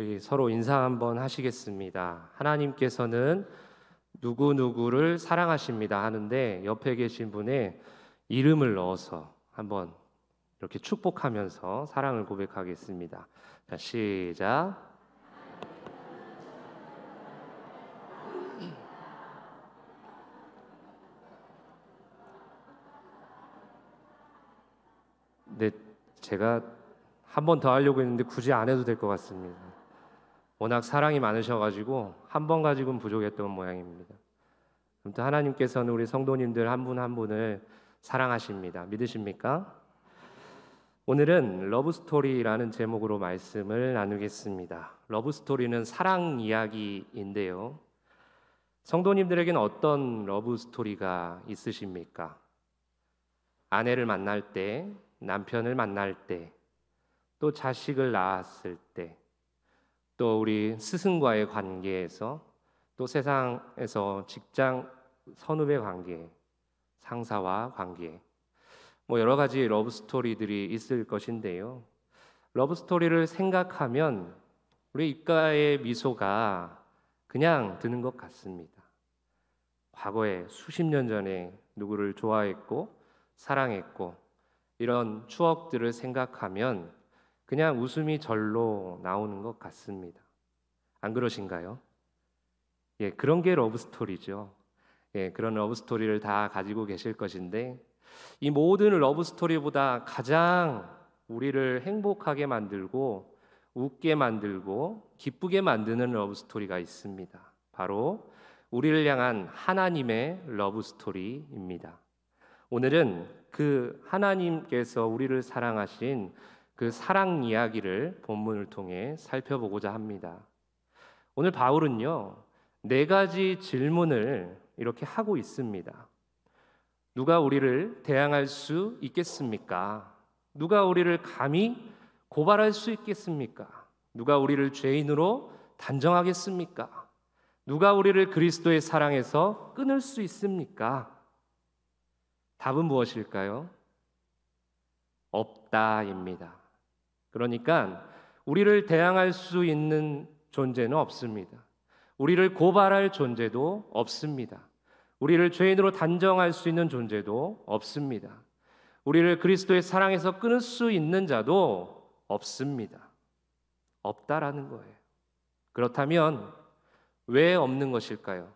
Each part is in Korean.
우리 서로 인사 한번 하시겠습니다. 하나님께서는 누구누구를 사랑하십니다 하는데 옆에 계신 분의 이름을 넣어서 한번 이렇게 축복하면서 사랑을 고백하겠습니다. 자, 시작. 네, 제가 한 번 더 하려고 했는데 굳이 안 해도 될 것 같습니다. 워낙 사랑이 많으셔가지고 한 번 가지고는 부족했던 모양입니다. 아무튼 하나님께서는 우리 성도님들 한 분한 한 분을 사랑하십니다. 믿으십니까? 오늘은 러브 스토리라는 제목으로 말씀을 나누겠습니다. 러브 스토리는 사랑 이야기인데요. 성도님들에게는 어떤 러브 스토리가 있으십니까? 아내를 만날 때, 남편을 만날 때, 또 자식을 낳았을 때, 또 우리 스승과의 관계에서 또 세상에서 직장 선후배 관계, 상사와 관계 뭐 여러 가지 러브 스토리들이 있을 것인데요. 러브 스토리를 생각하면 우리 입가의 미소가 그냥 드는 것 같습니다. 과거에 수십 년 전에 누구를 좋아했고 사랑했고 이런 추억들을 생각하면 그냥 웃음이 절로 나오는 것 같습니다. 안 그러신가요? 예, 그런 게 러브 스토리죠. 예, 그런 러브 스토리를 다 가지고 계실 것인데 이 모든 러브 스토리보다 가장 우리를 행복하게 만들고 웃게 만들고 기쁘게 만드는 러브 스토리가 있습니다. 바로 우리를 향한 하나님의 러브 스토리입니다. 오늘은 그 하나님께서 우리를 사랑하신 그 사랑 이야기를 본문을 통해 살펴보고자 합니다. 오늘 바울은요, 네 가지 질문을 이렇게 하고 있습니다. 누가 우리를 대항할 수 있겠습니까? 누가 우리를 감히 고발할 수 있겠습니까? 누가 우리를 죄인으로 단정하겠습니까? 누가 우리를 그리스도의 사랑에서 끊을 수 있습니까? 답은 무엇일까요? 없다입니다. 그러니까 우리를 대항할 수 있는 존재는 없습니다. 우리를 고발할 존재도 없습니다. 우리를 죄인으로 단정할 수 있는 존재도 없습니다. 우리를 그리스도의 사랑에서 끊을 수 있는 자도 없습니다. 없다라는 거예요. 그렇다면 왜 없는 것일까요?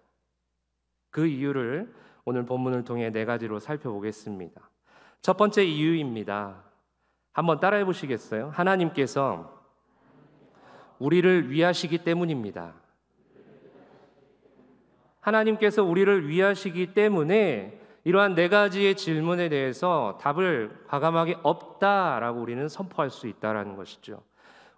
그 이유를 오늘 본문을 통해 네 가지로 살펴보겠습니다. 첫 번째 이유입니다. 한번 따라해 보시겠어요? 하나님께서 우리를 위하시기 때문입니다. 하나님께서 우리를 위하시기 때문에 이러한 네 가지의 질문에 대해서 답을 과감하게 없다라고 우리는 선포할 수 있다라는 것이죠.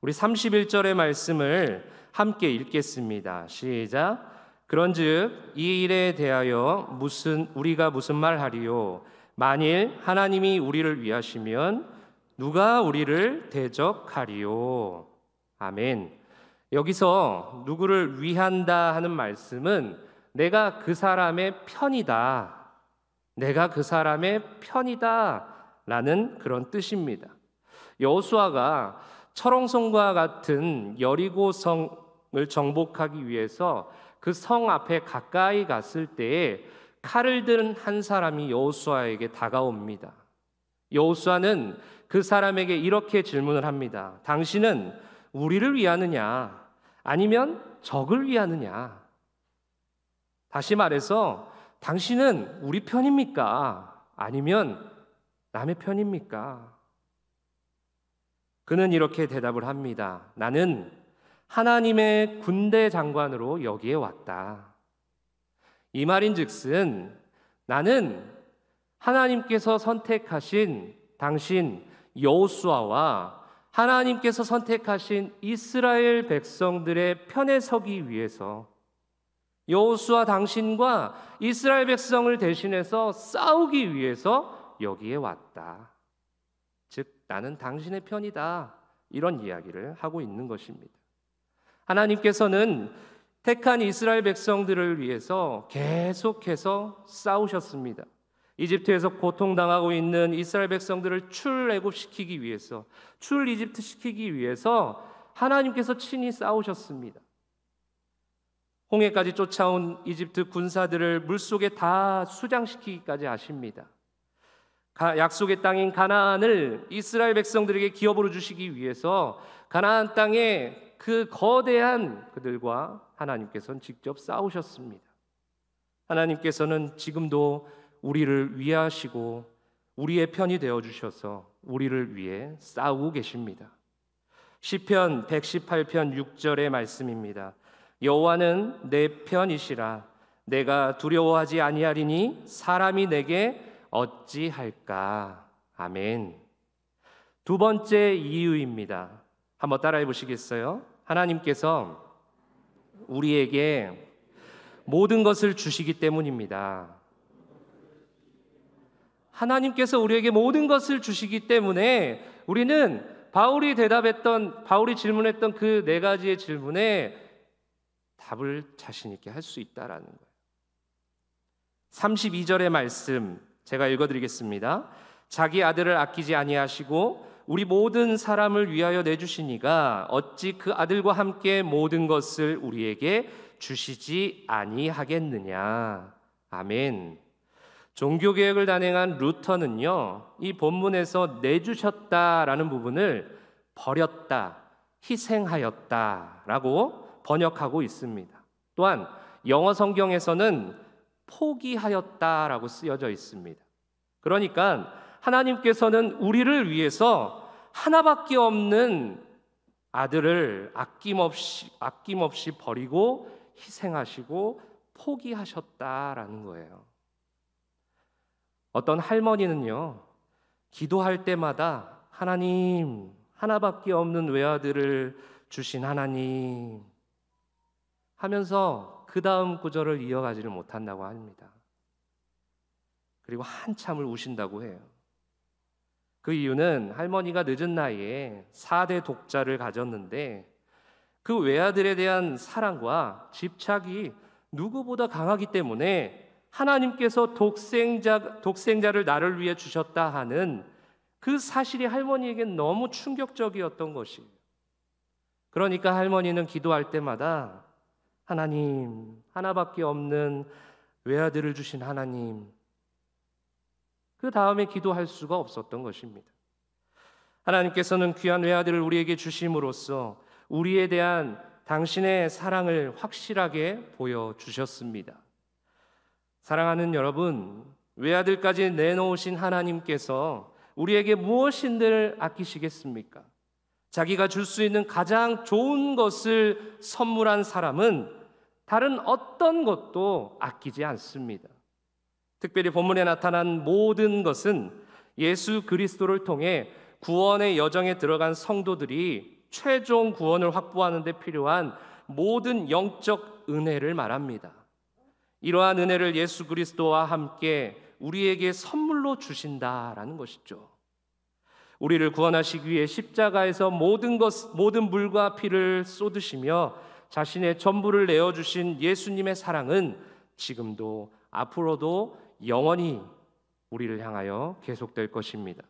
우리 31절의 말씀을 함께 읽겠습니다. 시작. 그런즉 이 일에 대하여 무슨 우리가 무슨 말하리요 만일 하나님이 우리를 위하시면 누가 우리를 대적하리요? 아멘. 여기서 누구를 위한다 하는 말씀은 내가 그 사람의 편이다. 내가 그 사람의 편이다. 라는 그런 뜻입니다. 여수아가 철옹성과 같은 여리고성을 정복하기 위해서 그 성 앞에 가까이 갔을 때에 칼을 든 한 사람이 여호수아에게 다가옵니다. 여호수아는 그 사람에게 이렇게 질문을 합니다. 당신은 우리를 위하느냐? 아니면 적을 위하느냐? 다시 말해서 당신은 우리 편입니까? 아니면 남의 편입니까? 그는 이렇게 대답을 합니다. 나는 하나님의 군대 장관으로 여기에 왔다. 이 말인 즉슨 나는 하나님께서 선택하신 당신 여호수아와 하나님께서 선택하신 이스라엘 백성들의 편에 서기 위해서 여호수아 당신과 이스라엘 백성을 대신해서 싸우기 위해서 여기에 왔다. 즉 나는 당신의 편이다. 이런 이야기를 하고 있는 것입니다. 하나님께서는 택한 이스라엘 백성들을 위해서 계속해서 싸우셨습니다. 이집트에서 고통당하고 있는 이스라엘 백성들을 출애굽시키기 위해서 출이집트 시키기 위해서 하나님께서 친히 싸우셨습니다. 홍해까지 쫓아온 이집트 군사들을 물속에 다 수장시키기까지 하십니다. 약속의 땅인 가나안을 이스라엘 백성들에게 기업으로 주시기 위해서 가나안 땅에 그 거대한 그들과 하나님께서는 직접 싸우셨습니다. 하나님께서는 지금도 우리를 위하시고 우리의 편이 되어 주셔서 우리를 위해 싸우고 계십니다. 시편 118편 6절의 말씀입니다. 여호와는 내 편이시라 내가 두려워하지 아니하리니 사람이 내게 어찌할까. 아멘. 두 번째 이유입니다. 한번 따라해 보시겠어요? 하나님께서 우리에게 모든 것을 주시기 때문입니다. 하나님께서 우리에게 모든 것을 주시기 때문에 우리는 바울이 대답했던 바울이 질문했던 그 네 가지의 질문에 답을 자신 있게 할 수 있다라는 거예요. 32절의 말씀 제가 읽어 드리겠습니다. 자기 아들을 아끼지 아니하시고 우리 모든 사람을 위하여 내주시니가 어찌 그 아들과 함께 모든 것을 우리에게 주시지 아니하겠느냐. 아멘. 종교 개혁을 단행한 루터는요. 이 본문에서 내주셨다라는 부분을 버렸다, 희생하였다라고 번역하고 있습니다. 또한 영어 성경에서는 포기하였다라고 쓰여져 있습니다. 그러니까 하나님께서는 우리를 위해서 하나밖에 없는 아들을 아낌없이 아낌없이 버리고 희생하시고 포기하셨다라는 거예요. 어떤 할머니는요, 기도할 때마다 하나님, 하나밖에 없는 외아들을 주신 하나님 하면서 그 다음 구절을 이어가지를 못한다고 합니다. 그리고 한참을 우신다고 해요. 그 이유는 할머니가 늦은 나이에 4대 독자를 가졌는데 그 외아들에 대한 사랑과 집착이 누구보다 강하기 때문에 하나님께서 독생자, 독생자를 나를 위해 주셨다 하는 그 사실이 할머니에겐 너무 충격적이었던 것이에요. 그러니까 할머니는 기도할 때마다 하나님, 하나밖에 없는 외아들을 주신 하나님, 그 다음에 기도할 수가 없었던 것입니다. 하나님께서는 귀한 외아들을 우리에게 주심으로써 우리에 대한 당신의 사랑을 확실하게 보여주셨습니다. 사랑하는 여러분, 외아들까지 내놓으신 하나님께서 우리에게 무엇인들 아끼시겠습니까? 자기가 줄 수 있는 가장 좋은 것을 선물한 사람은 다른 어떤 것도 아끼지 않습니다. 특별히 본문에 나타난 모든 것은 예수 그리스도를 통해 구원의 여정에 들어간 성도들이 최종 구원을 확보하는 데 필요한 모든 영적 은혜를 말합니다. 이러한 은혜를 예수 그리스도와 함께 우리에게 선물로 주신다라는 것이죠. 우리를 구원하시기 위해 십자가에서 모든 것 모든 물과 피를 쏟으시며 자신의 전부를 내어 주신 예수님의 사랑은 지금도 앞으로도 영원히 우리를 향하여 계속될 것입니다.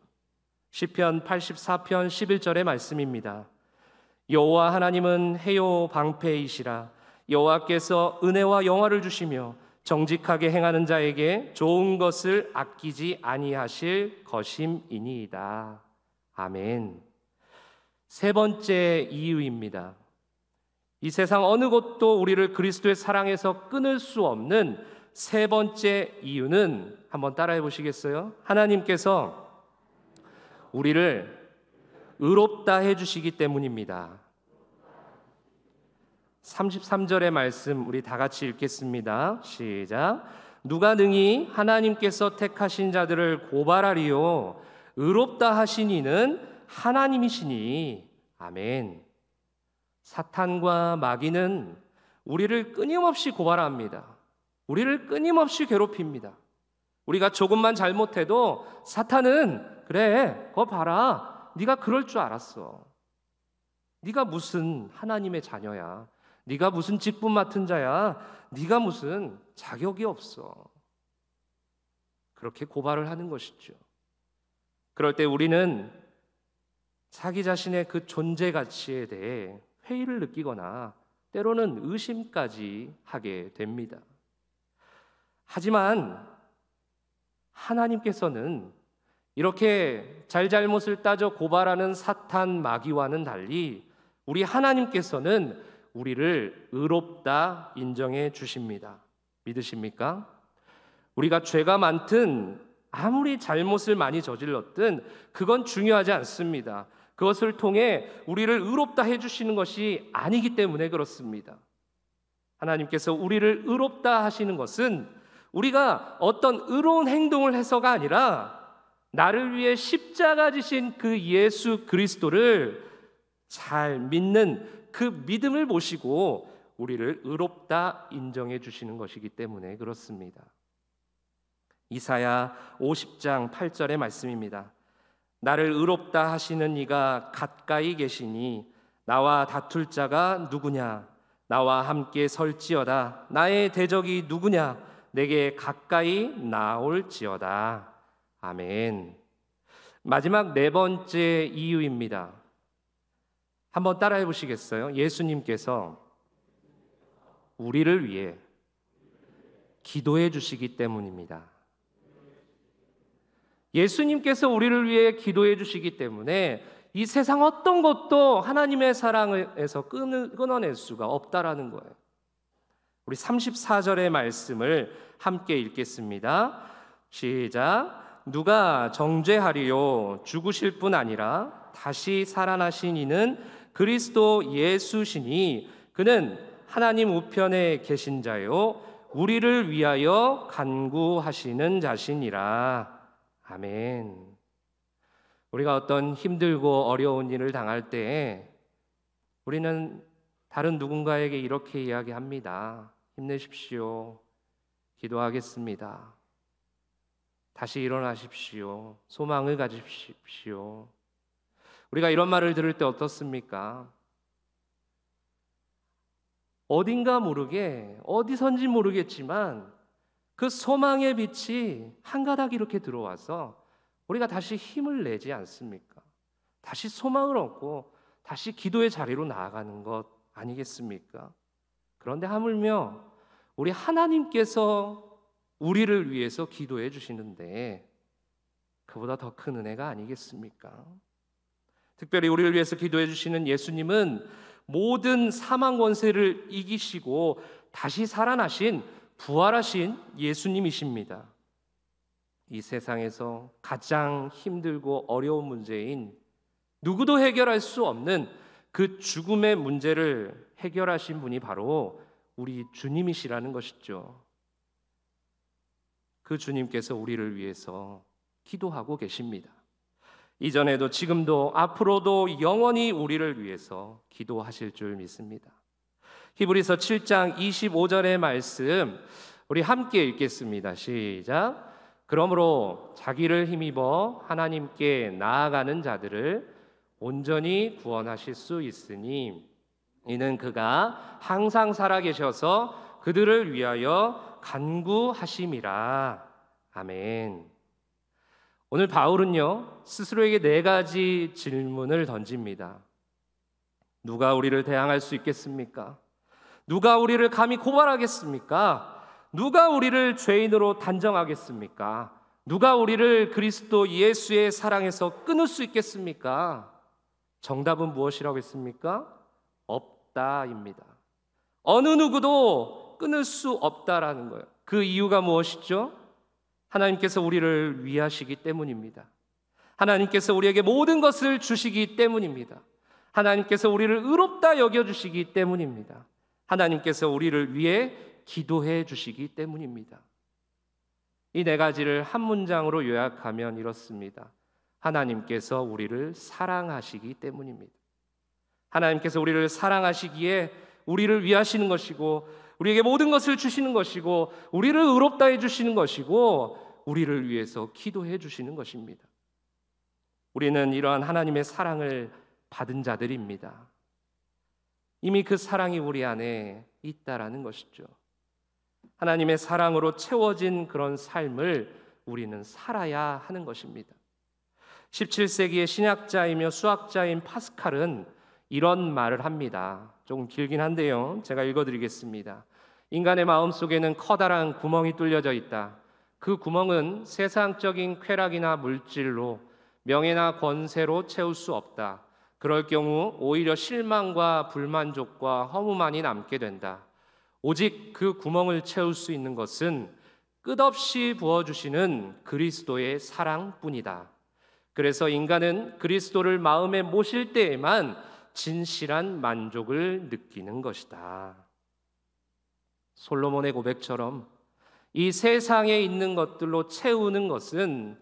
시편 84편 11절의 말씀입니다. 여호와 하나님은 해요 방패이시라 여호와께서 은혜와 영화를 주시며 정직하게 행하는 자에게 좋은 것을 아끼지 아니하실 것임이니이다. 아멘. 세 번째 이유입니다. 이 세상 어느 곳도 우리를 그리스도의 사랑에서 끊을 수 없는 세 번째 이유는 한번 따라해 보시겠어요? 하나님께서 우리를 의롭다 해 주시기 때문입니다. 33절의 말씀 우리 다 같이 읽겠습니다. 시작. 누가 능히 하나님께서 택하신 자들을 고발하리요 의롭다 하신 이는 하나님이시니 아멘. 사탄과 마귀는 우리를 끊임없이 고발합니다. 우리를 끊임없이 괴롭힙니다. 우리가 조금만 잘못해도 사탄은 그래, 그거 봐라. 네가 그럴 줄 알았어. 네가 무슨 하나님의 자녀야. 네가 무슨 직분 맡은 자야? 네가 무슨 자격이 없어. 그렇게 고발을 하는 것이죠. 그럴 때 우리는 자기 자신의 그 존재 가치에 대해 회의를 느끼거나 때로는 의심까지 하게 됩니다. 하지만 하나님께서는 이렇게 잘잘못을 따져 고발하는 사탄 마귀와는 달리 우리 하나님께서는 우리를 의롭다 인정해 주십니다. 믿으십니까? 우리가 죄가 많든 아무리 잘못을 많이 저질렀든 그건 중요하지 않습니다. 그것을 통해 우리를 의롭다 해 주시는 것이 아니기 때문에 그렇습니다. 하나님께서 우리를 의롭다 하시는 것은 우리가 어떤 의로운 행동을 해서가 아니라 나를 위해 십자가 지신 그 예수 그리스도를 잘 믿는 그 믿음을 모시고 우리를 의롭다 인정해 주시는 것이기 때문에 그렇습니다. 이사야 50장 8절의 말씀입니다. 나를 의롭다 하시는 이가 가까이 계시니 나와 다툴 자가 누구냐 나와 함께 설지어다 나의 대적이 누구냐 내게 가까이 나올지어다 아멘. 마지막 네 번째 이유입니다. 한번 따라해 보시겠어요? 예수님께서 우리를 위해 기도해 주시기 때문입니다. 예수님께서 우리를 위해 기도해 주시기 때문에 이 세상 어떤 것도 하나님의 사랑에서 끊어낼 수가 없다라는 거예요. 우리 34절의 말씀을 함께 읽겠습니다. 시작. 누가 정죄하리요? 죽으실 뿐 아니라 다시 살아나신 이는 그리스도 예수시니 그는 하나님 우편에 계신 자요 우리를 위하여 간구하시는 자신이라. 아멘. 우리가 어떤 힘들고 어려운 일을 당할 때 우리는 다른 누군가에게 이렇게 이야기합니다. 힘내십시오. 기도하겠습니다. 다시 일어나십시오. 소망을 가지십시오. 우리가 이런 말을 들을 때 어떻습니까? 어딘가 모르게 어디선지 모르겠지만 그 소망의 빛이 한 가닥 이렇게 들어와서 우리가 다시 힘을 내지 않습니까? 다시 소망을 얻고 다시 기도의 자리로 나아가는 것 아니겠습니까? 그런데 하물며 우리 하나님께서 우리를 위해서 기도해 주시는데 그보다 더 큰 은혜가 아니겠습니까? 특별히 우리를 위해서 기도해 주시는 예수님은 모든 사망 권세를 이기시고 다시 살아나신 부활하신 예수님이십니다. 이 세상에서 가장 힘들고 어려운 문제인 누구도 해결할 수 없는 그 죽음의 문제를 해결하신 분이 바로 우리 주님이시라는 것이죠. 그 주님께서 우리를 위해서 기도하고 계십니다. 이전에도 지금도 앞으로도 영원히 우리를 위해서 기도하실 줄 믿습니다. 히브리서 7장 25절의 말씀 우리 함께 읽겠습니다. 시작. 그러므로 자기를 힘입어 하나님께 나아가는 자들을 온전히 구원하실 수 있으니 이는 그가 항상 살아계셔서 그들을 위하여 간구하심이라. 아멘. 오늘 바울은요, 스스로에게 네 가지 질문을 던집니다. 누가 우리를 대항할 수 있겠습니까? 누가 우리를 감히 고발하겠습니까? 누가 우리를 죄인으로 단정하겠습니까? 누가 우리를 그리스도 예수의 사랑에서 끊을 수 있겠습니까? 정답은 무엇이라고 했습니까? 없다입니다. 어느 누구도 끊을 수 없다라는 거예요. 그 이유가 무엇이죠? 하나님께서 우리를 위하시기 때문입니다. 하나님께서 우리에게 모든 것을 주시기 때문입니다. 하나님께서 우리를 의롭다 여겨주시기 때문입니다. 하나님께서 우리를 위해 기도해 주시기 때문입니다. 이 네 가지를 한 문장으로 요약하면 이렇습니다. 하나님께서 우리를 사랑하시기 때문입니다. 하나님께서 우리를 사랑하시기에 우리를 위하시는 것이고 우리에게 모든 것을 주시는 것이고 우리를 의롭다 해 주시는 것이고 우리를 위해서 기도해 주시는 것입니다. 우리는 이러한 하나님의 사랑을 받은 자들입니다. 이미 그 사랑이 우리 안에 있다라는 것이죠. 하나님의 사랑으로 채워진 그런 삶을 우리는 살아야 하는 것입니다. 17세기의 신학자이며 수학자인 파스칼은 이런 말을 합니다. 조금 길긴 한데요. 제가 읽어드리겠습니다. 인간의 마음 속에는 커다란 구멍이 뚫려져 있다. 그 구멍은 세상적인 쾌락이나 물질로 명예나 권세로 채울 수 없다. 그럴 경우 오히려 실망과 불만족과 허무만이 남게 된다. 오직 그 구멍을 채울 수 있는 것은 끝없이 부어주시는 그리스도의 사랑뿐이다. 그래서 인간은 그리스도를 마음에 모실 때에만 진실한 만족을 느끼는 것이다. 솔로몬의 고백처럼 이 세상에 있는 것들로 채우는 것은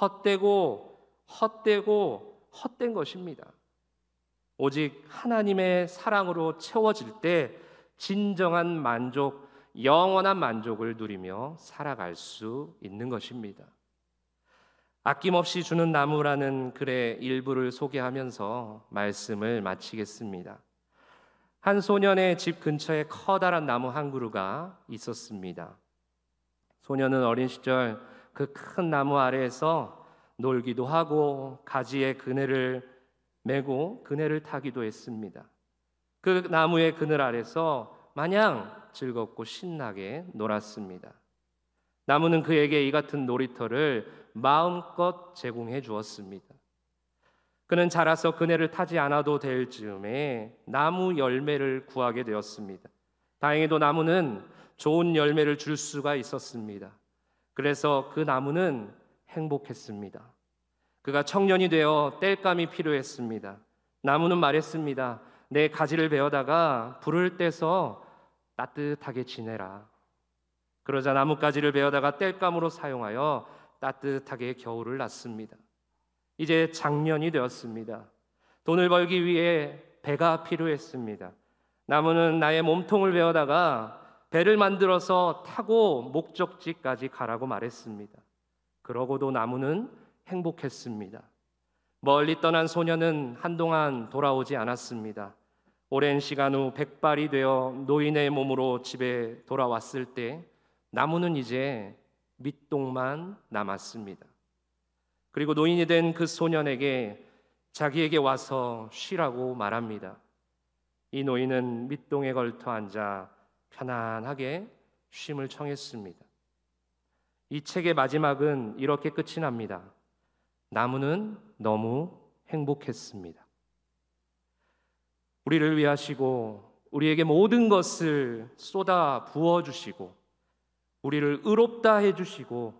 헛되고 헛되고 헛된 것입니다. 오직 하나님의 사랑으로 채워질 때 진정한 만족, 영원한 만족을 누리며 살아갈 수 있는 것입니다. 아낌없이 주는 나무라는 글의 일부를 소개하면서 말씀을 마치겠습니다. 한 소년의 집 근처에 커다란 나무 한 그루가 있었습니다. 소년은 어린 시절 그 큰 나무 아래에서 놀기도 하고 가지에 그네를 메고 그네를 타기도 했습니다. 그 나무의 그늘 아래서 마냥 즐겁고 신나게 놀았습니다. 나무는 그에게 이 같은 놀이터를 마음껏 제공해 주었습니다. 그는 자라서 그네를 타지 않아도 될 즈음에 나무 열매를 구하게 되었습니다. 다행히도 나무는 좋은 열매를 줄 수가 있었습니다. 그래서 그 나무는 행복했습니다. 그가 청년이 되어 땔감이 필요했습니다. 나무는 말했습니다. 내 가지를 베어다가 불을 떼서 따뜻하게 지내라. 그러자 나뭇가지를 베어다가 땔감으로 사용하여 따뜻하게 겨울을 났습니다. 이제 작년이 되었습니다. 돈을 벌기 위해 배가 필요했습니다. 나무는 나의 몸통을 베어다가 배를 만들어서 타고 목적지까지 가라고 말했습니다. 그러고도 나무는 행복했습니다. 멀리 떠난 소녀는 한동안 돌아오지 않았습니다. 오랜 시간 후 백발이 되어 노인의 몸으로 집에 돌아왔을 때 나무는 이제 밑동만 남았습니다. 그리고 노인이 된 그 소년에게 자기에게 와서 쉬라고 말합니다. 이 노인은 밑동에 걸터 앉아 편안하게 쉼을 청했습니다. 이 책의 마지막은 이렇게 끝이 납니다. 나무는 너무 행복했습니다. 우리를 위하시고 우리에게 모든 것을 쏟아 부어 주시고 우리를 의롭다 해 주시고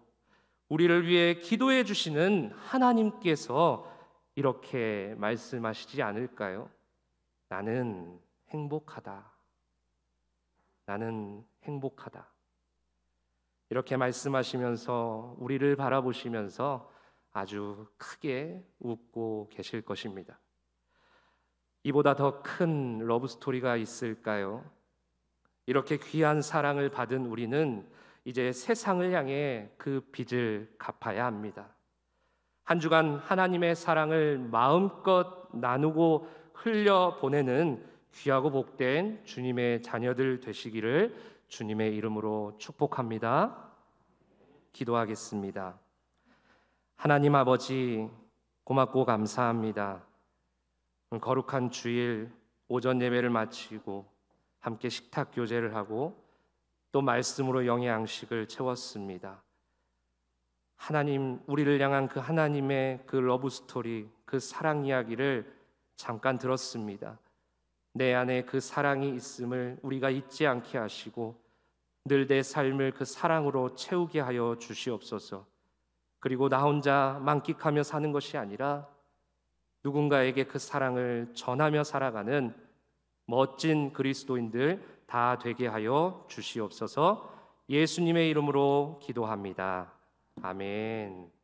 우리를 위해 기도해 주시는 하나님께서 이렇게 말씀하시지 않을까요? 나는 행복하다. 나는 행복하다. 이렇게 말씀하시면서 우리를 바라보시면서 아주 크게 웃고 계실 것입니다. 이보다 더 큰 러브스토리가 있을까요? 이렇게 귀한 사랑을 받은 우리는 이제 세상을 향해 그 빚을 갚아야 합니다. 한 주간 하나님의 사랑을 마음껏 나누고 흘려 보내는 귀하고 복된 주님의 자녀들 되시기를 주님의 이름으로 축복합니다. 기도하겠습니다. 하나님 아버지 고맙고 감사합니다. 거룩한 주일 오전 예배를 마치고 함께 식탁 교제를 하고 또 말씀으로 영의 양식을 채웠습니다. 하나님 우리를 향한 그 하나님의 그 러브 스토리, 그 사랑 이야기를 잠깐 들었습니다. 내 안에 그 사랑이 있음을 우리가 잊지 않게 하시고 늘 내 삶을 그 사랑으로 채우게 하여 주시옵소서. 그리고 나 혼자 만끽하며 사는 것이 아니라 누군가에게 그 사랑을 전하며 살아가는 멋진 그리스도인들 다 되게 하여 주시옵소서 예수님의 이름으로 기도합니다. 아멘.